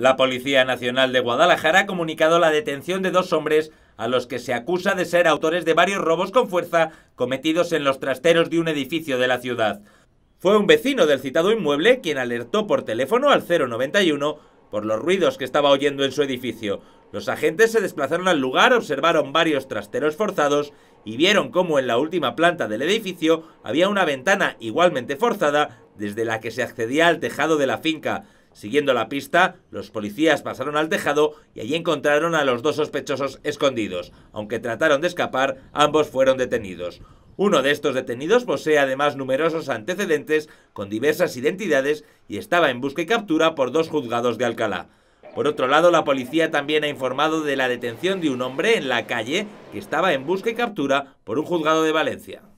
La Policía Nacional de Guadalajara ha comunicado la detención de dos hombres a los que se acusa de ser autores de varios robos con fuerza cometidos en los trasteros de un edificio de la ciudad. Fue un vecino del citado inmueble quien alertó por teléfono al 091 por los ruidos que estaba oyendo en su edificio. Los agentes se desplazaron al lugar, observaron varios trasteros forzados y vieron cómo en la última planta del edificio había una ventana igualmente forzada desde la que se accedía al tejado de la finca. Siguiendo la pista, los policías pasaron al tejado y allí encontraron a los dos sospechosos escondidos. Aunque trataron de escapar, ambos fueron detenidos. Uno de estos detenidos posee además numerosos antecedentes con diversas identidades y estaba en busca y captura por dos juzgados de Alcalá. Por otro lado, la policía también ha informado de la detención de un hombre en la calle que estaba en busca y captura por un juzgado de Valencia.